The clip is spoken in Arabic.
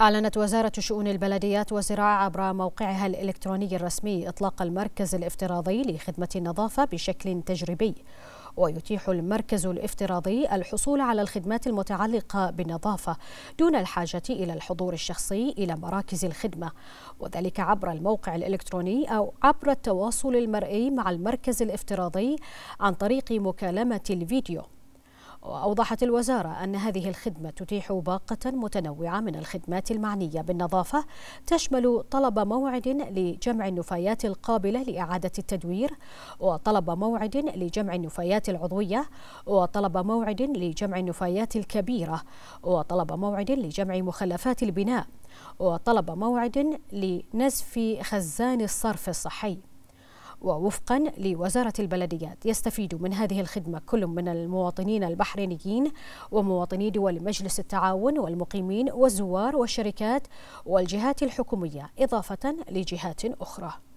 أعلنت وزارة شؤون البلديات والزراعة عبر موقعها الإلكتروني الرسمي إطلاق المركز الافتراضي لخدمة النظافة بشكل تجريبي ويتيح المركز الافتراضي الحصول على الخدمات المتعلقة بالنظافة دون الحاجة إلى الحضور الشخصي إلى مراكز الخدمة وذلك عبر الموقع الإلكتروني أو عبر التواصل المرئي مع المركز الافتراضي عن طريق مكالمة الفيديو وأوضحت الوزارة أن هذه الخدمة تتيح باقة متنوعة من الخدمات المعنية بالنظافة تشمل طلب موعد لجمع النفايات القابلة لإعادة التدوير وطلب موعد لجمع النفايات العضوية وطلب موعد لجمع النفايات الكبيرة وطلب موعد لجمع مخلفات البناء وطلب موعد لنزف خزان الصرف الصحي ووفقا لوزارة البلديات يستفيد من هذه الخدمة كل من المواطنين البحرينيين ومواطني دول مجلس التعاون والمقيمين والزوار والشركات والجهات الحكومية إضافة لجهات أخرى